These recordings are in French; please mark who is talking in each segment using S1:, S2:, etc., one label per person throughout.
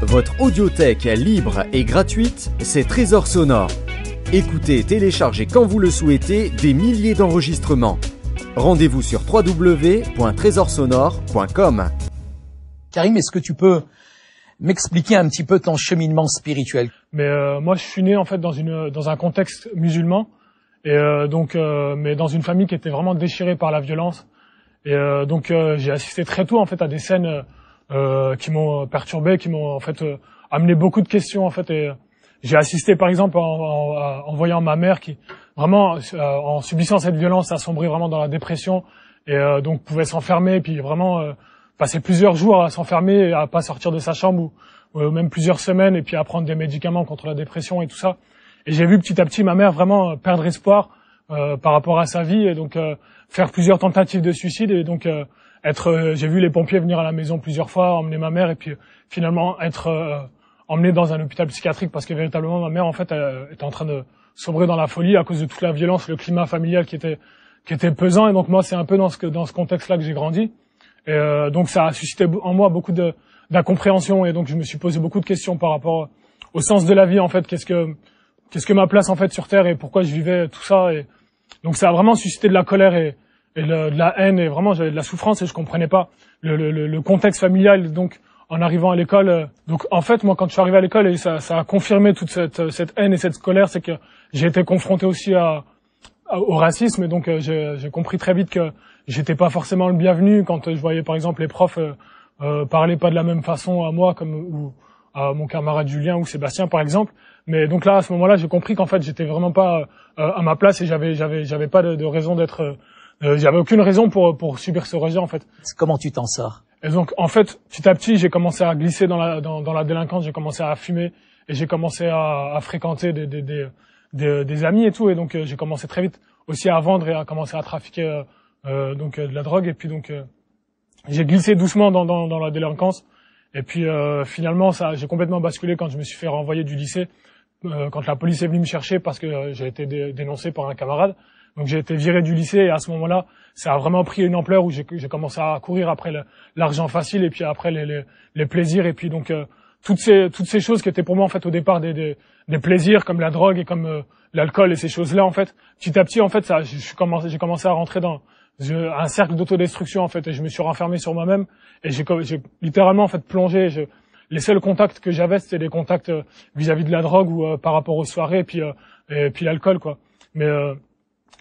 S1: Votre audiothèque libre et gratuite, c'est Trésor Sonore. Écoutez, téléchargez quand vous le souhaitez des milliers d'enregistrements. Rendez-vous sur www.trésorsonore.com.
S2: Karim, est-ce que tu peux m'expliquer un petit peu ton cheminement spirituel Mais euh, moi, je suis né en fait dans une dans un contexte musulman et euh, donc euh, mais dans une famille qui était vraiment déchirée par la violence et donc j'ai assisté très tôt en fait à des scènes euh, qui m'ont euh, perturbé, qui m'ont en fait euh, amené beaucoup de questions en fait. Et euh, j'ai assisté par exemple en, en, voyant ma mère qui vraiment en subissant cette violence a sombré vraiment dans la dépression et donc pouvait s'enfermer et puis vraiment passer plusieurs jours à s'enfermer, à pas sortir de sa chambre ou, ou, même plusieurs semaines et puis à prendre des médicaments contre la dépression et tout ça. Et j'ai vu petit à petit ma mère vraiment perdre espoir par rapport à sa vie et donc faire plusieurs tentatives de suicide et donc être, euh, j'ai vu les pompiers venir à la maison plusieurs fois, emmener ma mère et puis euh, finalement être euh, emmené dans un hôpital psychiatrique parce que véritablement ma mère en fait elle était en train de sombrer dans la folie à cause de toute la violence, le climat familial qui était qui était pesant et donc moi c'est un peu dans ce dans ce contexte-là que j'ai grandi et donc ça a suscité en moi beaucoup de d'incompréhension et donc je me suis posé beaucoup de questions par rapport au sens de la vie en fait qu'est-ce que qu'est-ce que ma place en fait sur terre et pourquoi je vivais tout ça et donc ça a vraiment suscité de la colère et et la, de la haine et vraiment j'avais de la souffrance et je comprenais pas le, le, le contexte familial. Donc en arrivant à l'école, euh, donc en fait moi quand je suis arrivé à l'école et ça, ça a confirmé toute cette, euh, cette haine et cette colère, c'est que j'ai été confronté aussi à, au racisme et donc euh, j'ai compris très vite que j'étais pas forcément le bienvenu quand je voyais par exemple les profs euh, parlaient parler pas de la même façon à moi comme ou à mon camarade Julien ou Sébastien par exemple. Mais donc là à ce moment-là j'ai compris qu'en fait j'étais vraiment pas à ma place et j'avais j'avais j'avais pas de, de raison d'être il euh, n'y aucune raison pour, pour subir ce rejet, en fait. Comment tu t'en sors Et donc, en fait, petit à petit, j'ai commencé à glisser dans la, dans, la délinquance, j'ai commencé à fumer et j'ai commencé à, à fréquenter des, des, des, des, amis et tout. Et donc, euh, j'ai commencé très vite aussi à vendre et à commencer à trafiquer euh, euh donc de la drogue. Et puis, donc, j'ai glissé doucement dans, dans, dans la délinquance. Et puis finalement, ça, j'ai complètement basculé quand je me suis fait renvoyer du lycée, quand la police est venue me chercher parce que j'ai été dénoncé par un camarade. Donc j'ai été viré du lycée et à ce moment-là, ça a vraiment pris une ampleur où j'ai commencé à courir après l'argent facile et puis après les, les, les plaisirs et puis donc euh, toutes ces toutes ces choses qui étaient pour moi en fait au départ des, des, des plaisirs comme la drogue et comme euh, l'alcool et ces choses-là en fait petit à petit en fait ça j'ai commencé j'ai commencé à rentrer dans un cercle d'autodestruction en fait et je me suis renfermé sur moi-même et j'ai littéralement en fait plongé les seuls contacts que j'avais c'était des contacts euh, vis-à-vis de la drogue ou par rapport aux soirées et puis et puis l'alcool quoi mais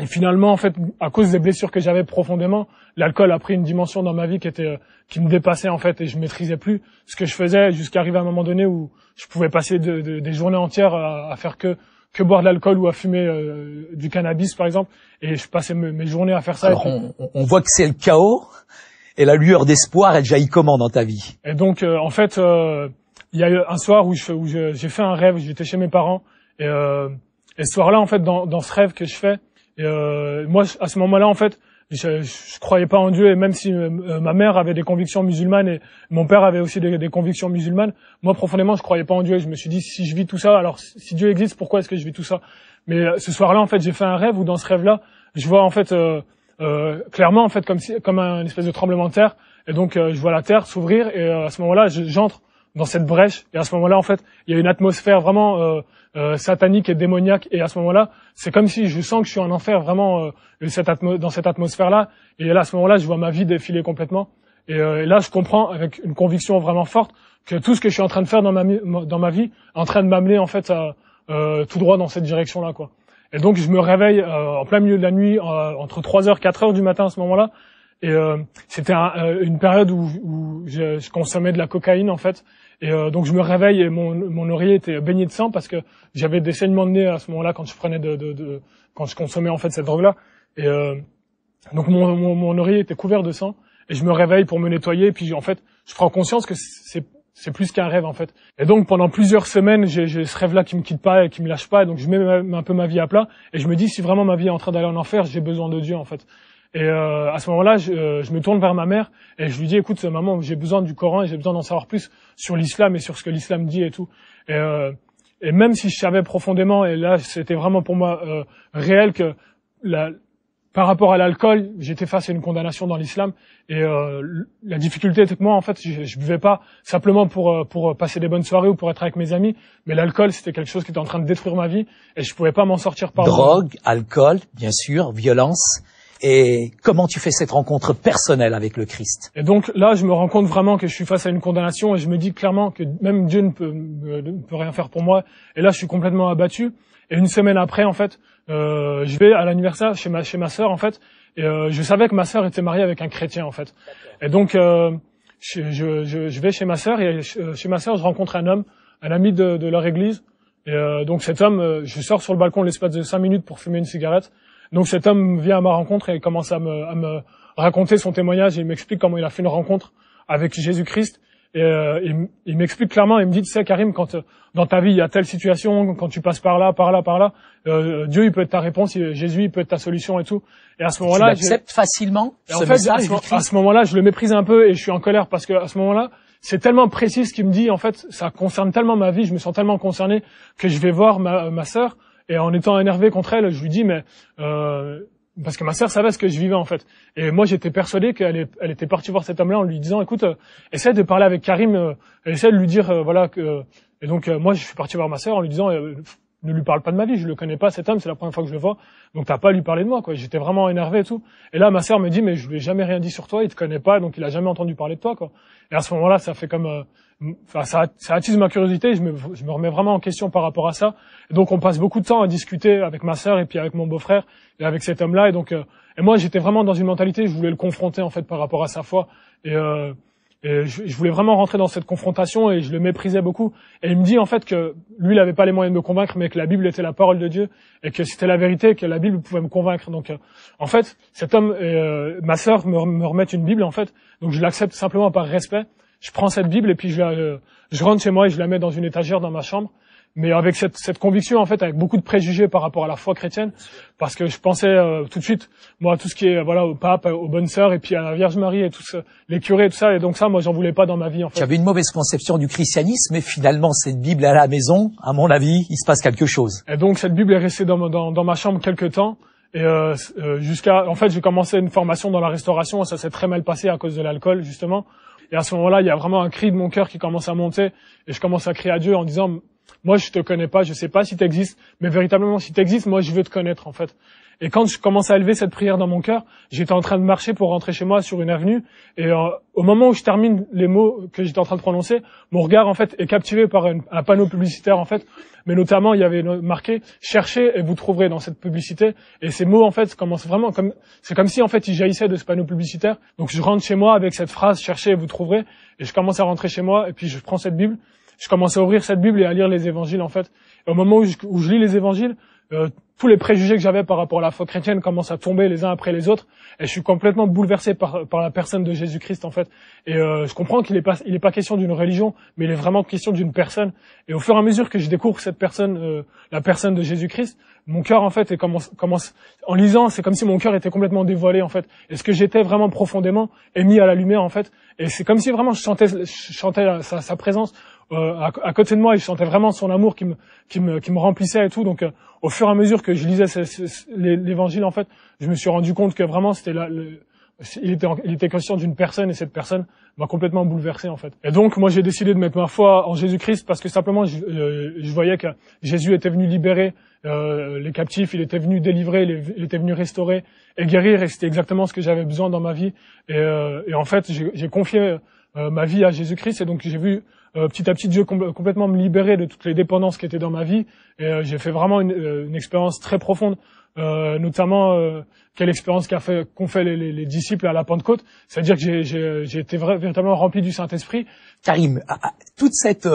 S2: et finalement, en fait, à cause des blessures que j'avais profondément, l'alcool a pris une dimension dans ma vie qui était, euh, qui me dépassait en fait, et je maîtrisais plus ce que je faisais jusqu'à arriver à un moment donné où je pouvais passer des journées entières à, à, faire que que boire de l'alcool ou à fumer euh, du cannabis par exemple, et je passais mes, journées à faire ça. Alors on,
S1: voit que c'est le chaos, et la lueur d'espoir, elle jaillit comment dans ta vie
S2: Et donc, euh, en fait, il y a eu un soir où, je, où j'ai fait un rêve, j'étais chez mes parents, et, euh, et ce soir-là, en fait, dans, dans ce rêve que je fais, et euh, moi, à ce moment-là, en fait, je, je, croyais pas en Dieu et même si euh, euh, ma mère avait des convictions musulmanes et mon père avait aussi des, des, convictions musulmanes, moi profondément je croyais pas en Dieu et je me suis dit si je vis tout ça, alors si Dieu existe, pourquoi est-ce que je vis tout ça Mais euh, ce soir-là en fait j'ai fait un rêve où dans ce rêve-là je vois en fait euh, clairement en fait comme si, comme un espèce de tremblement de terre et donc je vois la terre s'ouvrir et à ce moment-là j'entre dans cette brèche. Et à ce moment-là, en fait, il y a une atmosphère vraiment euh, euh, satanique et démoniaque. Et à ce moment-là, c'est comme si je sens que je suis en enfer vraiment euh, dans cette atmosphère-là. Et là, à ce moment-là, je vois ma vie défiler complètement. Euh, et, là, je comprends avec une conviction vraiment forte que tout ce que je suis en train de faire dans ma, vie est en train de m'amener en fait euh, tout droit dans cette direction-là, quoi. Et donc, je me réveille en plein milieu de la nuit, entre 3h, 4h du matin à ce moment-là, et euh, c'était euh, une période où, où je, je, consommais de la cocaïne en fait. Et euh, donc je me réveille et mon, mon oreiller était baigné de sang parce que j'avais des saignements de nez à ce moment-là quand je prenais de, de, de, quand je consommais en fait cette drogue-là. Et euh, donc mon, mon, oreiller était couvert de sang et je me réveille pour me nettoyer. Et puis en fait, je prends conscience que c'est c'est plus qu'un rêve en fait. Et donc pendant plusieurs semaines, j'ai ce rêve-là qui me quitte pas et qui me lâche pas. Et donc je mets un peu ma vie à plat et je me dis si vraiment ma vie est en train d'aller en enfer, j'ai besoin de Dieu en fait. Et euh, à ce moment-là, je, euh, je, me tourne vers ma mère et je lui dis, écoute, maman, j'ai besoin du Coran et j'ai besoin d'en savoir plus sur l'islam et sur ce que l'islam dit et tout. Et, euh, et, même si je savais profondément, et là, c'était vraiment pour moi euh, réel que la, par rapport à l'alcool, j'étais face à une condamnation dans l'islam. Et euh, la difficulté était que moi, en fait, je, je buvais pas simplement pour pour passer des bonnes soirées ou pour être avec mes amis, mais l'alcool, c'était quelque chose qui était en train de détruire ma vie et je pouvais pas m'en sortir par. Drogue,
S1: alcool, bien sûr, violence et comment tu fais cette rencontre personnelle avec le Christ
S2: Et donc là, je me rends compte vraiment que je suis face à une condamnation et je me dis clairement que même Dieu ne peut, euh, rien faire pour moi. Et là, je suis complètement abattu. Et une semaine après, en fait, euh, je vais à l'anniversaire chez ma chez sœur, en fait. Et euh, je savais que ma sœur était mariée avec un chrétien, en fait. Et donc, je, vais chez ma sœur et chez ma sœur, je rencontre un homme, un ami de, de leur église. Et donc cet homme, je sors sur le balcon l'espace de cinq minutes pour fumer une cigarette. Donc cet homme vient à ma rencontre et commence à me, à me raconter son témoignage et il m'explique comment il a fait une rencontre avec Jésus-Christ. Et euh, il, m'explique clairement, il me dit, tu sais Karim, quand euh, dans ta vie il y a telle situation, quand tu passes par là, par là, par là, euh, Dieu il peut être ta réponse, Jésus il peut être ta solution et tout. Et à ce moment-là, j'accepte facilement. en fait, à, ce moment-là, je le méprise un peu et je suis en colère parce que à ce moment-là, c'est tellement précis ce qu'il me dit. En fait, ça concerne tellement ma vie, je me sens tellement concerné que je vais voir ma, ma sœur et en étant énervé contre elle, je lui dis, mais euh, parce que ma sœur savait ce que je vivais en fait. Et moi, j'étais persuadé qu'elle était partie voir cet homme-là en lui disant, écoute, euh, essaie de parler avec Karim, euh, essaie de lui dire, voilà que. Et donc moi, je suis parti voir ma sœur en lui disant, ne lui parle pas de ma vie, je le connais pas cet homme, c'est la première fois que je le vois, donc t'as pas à lui parler de moi, quoi. J'étais vraiment énervé et tout. Et là, ma sœur me dit, mais je lui ai jamais rien dit sur toi, il te connaît pas, donc il a jamais entendu parler de toi, quoi. Et à ce moment-là, ça fait comme, euh, ça, ça, attise ma curiosité, je me, je me remets vraiment en question par rapport à ça. donc on passe beaucoup de temps à discuter avec ma sœur et puis avec mon beau-frère et avec cet homme-là, et donc, euh, et moi j'étais vraiment dans une mentalité, je voulais le confronter en fait par rapport à sa foi, et euh, et je, voulais vraiment rentrer dans cette confrontation et je le méprisais beaucoup. Et il me dit en fait que lui, il n'avait pas les moyens de me convaincre, mais que la Bible était la parole de Dieu et que c'était la vérité, que la Bible pouvait me convaincre. Donc euh, en fait, cet homme, et, euh, ma sœur me, me remettent une Bible en fait, donc je l'accepte simplement par respect. Je prends cette Bible et puis je, euh, je rentre chez moi et je la mets dans une étagère dans ma chambre mais avec cette, cette, conviction en fait, avec beaucoup de préjugés par rapport à la foi chrétienne, parce que je pensais euh, tout de suite, moi, à tout ce qui est voilà au pape, aux bonnes sœurs, et puis à la Vierge Marie et tous euh, les curés et tout ça, et donc ça, moi, j'en voulais pas dans ma vie en fait. J'avais une mauvaise conception du christianisme, mais finalement, cette Bible à la maison,
S1: à mon avis, il se passe quelque
S2: chose. Et donc cette Bible est restée dans, dans, ma chambre quelques temps. Et euh, euh, jusqu'à, en fait, j'ai commencé une formation dans la restauration. ça s'est très mal passé à cause de l'alcool, justement. Et à ce moment-là, il y a vraiment un cri de mon cœur qui commence à monter, et je commence à crier à Dieu en disant moi, je te connais pas, je sais pas si tu existes, mais véritablement, si tu existes, moi, je veux te connaître, en fait. Et quand je commence à élever cette prière dans mon cœur, j'étais en train de marcher pour rentrer chez moi sur une avenue, et euh, au moment où je termine les mots que j'étais en train de prononcer, mon regard, en fait, est captivé par un panneau publicitaire, en fait, mais notamment, il y avait marqué « Cherchez et vous trouverez dans cette publicité », et ces mots, en fait, commencent vraiment comme... C'est comme si, en fait, ils jaillissaient de ce panneau publicitaire. Donc, je rentre chez moi avec cette phrase « Cherchez et vous trouverez », et je commence à rentrer chez moi, et puis je prends cette Bible, je commençais à ouvrir cette Bible et à lire les évangiles, en fait. Et au moment où je, lis les évangiles, euh, tous les préjugés que j'avais par rapport à la foi chrétienne commencent à tomber les uns après les autres, et je suis complètement bouleversé par, par la personne de Jésus-Christ en fait. Et euh, je comprends qu'il n'est pas, il est pas question d'une religion, mais il est vraiment question d'une personne. Et au fur et à mesure que je découvre cette personne, euh, la personne de Jésus-Christ, mon cœur en fait, est commence, commence, en lisant, c'est comme si mon cœur était complètement dévoilé en fait. Et ce que j'étais vraiment profondément est mis à la lumière en fait. Et c'est comme si vraiment je sentais je sentais sa présence euh, à, côté de moi je sentais vraiment son amour qui me, qui me, qui me remplissait et tout. Donc, euh, au fur et à mesure que je lisais l'évangile, en fait, je me suis rendu compte que vraiment c'était là, le, il était, il était conscient d'une personne et cette personne m'a complètement bouleversé en fait. Et donc moi j'ai décidé de mettre ma foi en Jésus-Christ parce que simplement je, euh, je, voyais que Jésus était venu libérer euh, les captifs, il était venu délivrer, il était venu restaurer et guérir et c'était exactement ce que j'avais besoin dans ma vie. Et, euh, et en fait j'ai confié euh, ma vie à Jésus-Christ et donc j'ai vu euh, petit à petit, Dieu complètement me libérer de toutes les dépendances qui étaient dans ma vie. Et euh, j'ai fait vraiment une, euh, expérience très profonde, notamment quelle expérience qu'ont fait, fait les, disciples à la Pentecôte. C'est-à-dire que j'ai été véritablement rempli du Saint-Esprit. Karim, toute cette,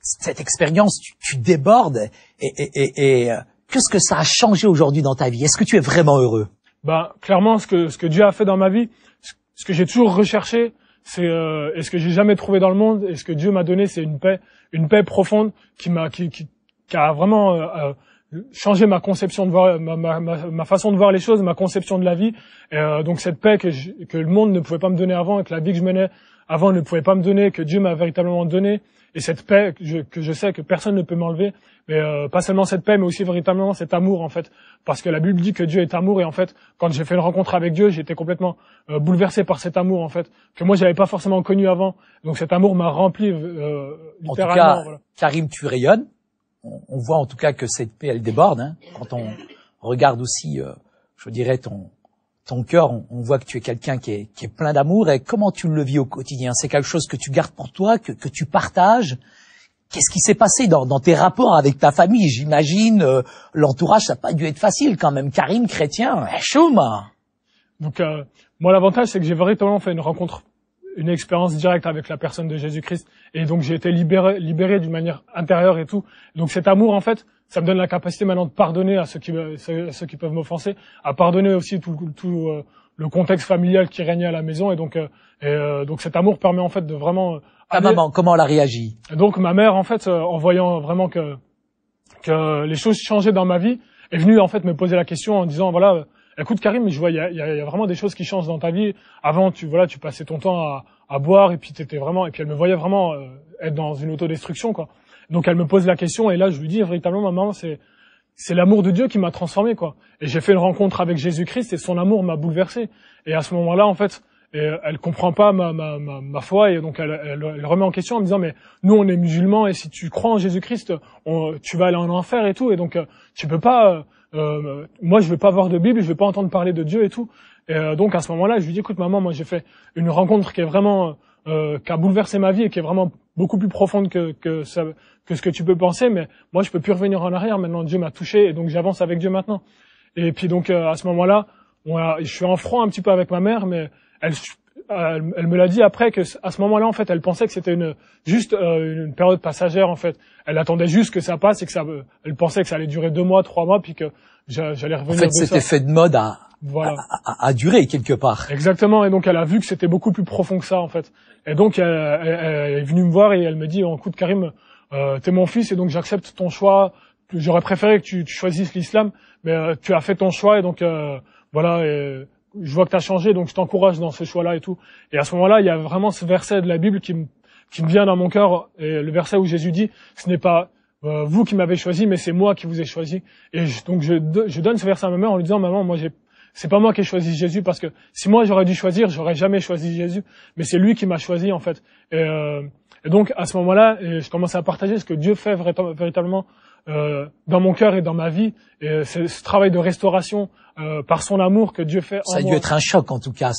S2: cette expérience, tu, débordes.
S1: Et,
S2: qu'est-ce que ça a changé aujourd'hui dans ta vie Est-ce que tu es vraiment heureux ben, Clairement, ce que, ce que Dieu a fait dans ma vie, ce que j'ai toujours recherché, c'est euh, ce que j'ai jamais trouvé dans le monde et ce que Dieu m'a donné, c'est une paix, une paix profonde qui m'a qui, qui, a vraiment euh, euh, changé ma conception de voir ma, façon de voir les choses, ma conception de la vie. donc cette paix que, que le monde ne pouvait pas me donner avant et que la vie que je menais avant ne pouvait pas me donner, que Dieu m'a véritablement donné, et cette paix que je, que je sais que personne ne peut m'enlever, mais euh, pas seulement cette paix, mais aussi véritablement cet amour en fait, parce que la Bible dit que Dieu est amour et en fait, quand j'ai fait une rencontre avec Dieu, j'étais complètement euh, bouleversé par cet amour en fait que moi j'avais pas forcément connu avant. Donc cet amour m'a rempli euh, littéralement. En tout cas,
S1: Karim, tu rayonnes. On, on, voit en tout cas que cette paix elle déborde hein, quand on regarde aussi, euh, je dirais ton ton cœur, on, voit que tu es quelqu'un qui est, plein d'amour. Et comment tu le vis au quotidien C'est quelque chose que tu gardes pour toi, que, tu partages Qu'est-ce qui s'est passé dans, tes rapports avec ta famille
S2: J'imagine euh, l'entourage, ça n'a pas dû être facile quand même. Karim, chrétien, eh, chouma Donc euh, moi l'avantage c'est que j'ai véritablement fait une rencontre une expérience directe avec la personne de Jésus-Christ. Et donc j'ai été libéré, libéré d'une manière intérieure et tout. Donc cet amour, en fait, ça me donne la capacité maintenant de pardonner à ceux qui, à ceux qui peuvent m'offenser, à pardonner aussi tout, tout euh, le contexte familial qui régnait à la maison. Et donc, euh, et, euh, donc cet amour permet en fait de vraiment... Euh, Ta maman, comment elle a réagi Donc ma mère, en fait, en voyant vraiment que, que les choses changeaient dans ma vie, est venue en fait me poser la question en disant, voilà Écoute Karim, je vois, il y a, y a, vraiment des choses qui changent dans ta vie. Avant, tu voilà, tu passais ton temps à, à boire et puis t'étais vraiment, et puis elle me voyait vraiment euh, être dans une autodestruction quoi. Donc elle me pose la question et là je lui dis véritablement maman, c'est c'est l'amour de Dieu qui m'a transformé quoi. Et j'ai fait une rencontre avec Jésus-Christ et son amour m'a bouleversé. Et à ce moment-là en fait, euh, elle comprend pas ma, ma, ma, foi et donc elle, remet en question en me disant mais nous on est musulmans et si tu crois en Jésus-Christ, tu vas aller en enfer et tout et donc euh, tu peux pas euh, moi je veux pas voir de Bible, je veux pas entendre parler de Dieu et tout. Et euh, donc à ce moment-là, je lui dis écoute maman, moi j'ai fait une rencontre qui est vraiment euh, qui a bouleversé ma vie et qui est vraiment beaucoup plus profonde que que, ce que tu peux penser, mais moi je peux plus revenir en arrière. Maintenant Dieu m'a touché et donc j'avance avec Dieu maintenant. Et puis donc euh, à ce moment-là, je suis en froid un petit peu avec ma mère, mais elle, elle, me l'a dit après que à ce moment-là en fait elle pensait que c'était une juste euh, une période passagère en fait. Elle attendait juste que ça passe et que ça. Euh, elle pensait que ça allait durer deux mois, trois mois, puis que j'allais revenir. En fait, c'était fait effet de mode à voilà.
S1: a, quelque part.
S2: Exactement. Et donc elle a vu que c'était beaucoup plus profond que ça en fait. Et donc elle, est venue me voir et elle me dit en coup de Karim, euh, t'es mon fils et donc j'accepte ton choix. J'aurais préféré que tu, tu choisisses l'islam, mais euh, tu as fait ton choix et donc voilà. Et, je vois que tu as changé, donc je t'encourage dans ce choix-là et tout. Et à ce moment-là, il y a vraiment ce verset de la Bible qui me, qui me vient dans mon cœur, et le verset où Jésus dit, ce n'est pas euh, vous qui m'avez choisi, mais c'est moi qui vous ai choisi. Et donc je, je donne ce verset à ma mère en lui disant, maman, moi j'ai c'est pas moi qui ai choisi Jésus parce que si moi j'aurais dû choisir, j'aurais jamais choisi Jésus. Mais c'est lui qui m'a choisi en fait. Et, euh, donc à ce moment-là, je commence à partager ce que Dieu fait véritablement euh, dans mon cœur et dans ma vie. Et ce, travail de restauration euh, par son amour que Dieu fait Ça a dû être un
S1: choc en tout cas,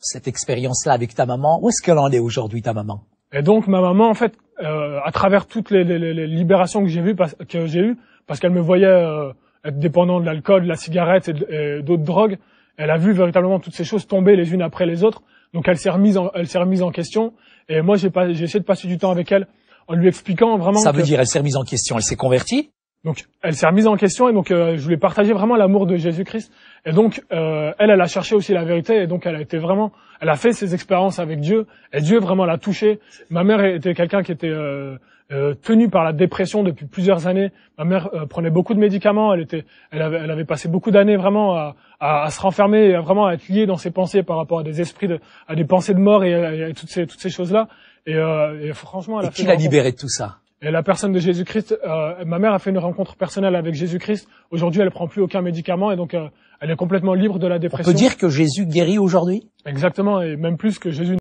S1: cette expérience-là avec ta maman. Où est-ce qu'elle en est aujourd'hui, ta maman
S2: Et donc ma maman, en fait, euh, à travers toutes les, libérations que j'ai vues, que j'ai eues, parce qu'elle me voyait euh, être dépendant de l'alcool, de la cigarette et, d'autres drogues, elle a vu véritablement toutes ces choses tomber les unes après les autres. Donc elle s'est remise en, elle s'est remise en question. Et moi, j'ai pas, j'ai essayé de passer du temps avec elle en lui expliquant vraiment. Ça veut dire elle
S1: s'est remise en question, elle s'est
S2: convertie. Donc elle s'est remise en question et donc euh, je voulais partager vraiment l'amour de Jésus-Christ. Et donc euh, elle, elle a cherché aussi la vérité et donc elle a été vraiment, elle a fait ses expériences avec Dieu et Dieu vraiment l'a touchée. Ma mère était quelqu'un qui était euh, euh tenue par la dépression depuis plusieurs années. Ma mère prenait beaucoup de médicaments, elle était, elle avait, passé beaucoup d'années vraiment à, se renfermer et à vraiment à être liée dans ses pensées par rapport à des esprits, à des pensées de mort et, à, toutes toutes ces choses là. Euh, et, franchement, qui l'a libéré de tout ça et la personne de Jésus-Christ, euh, ma mère a fait une rencontre personnelle avec Jésus-Christ. Aujourd'hui, elle prend plus aucun médicament et donc euh, elle est complètement libre de la dépression. On peut dire que Jésus guérit aujourd'hui Exactement, et même plus que Jésus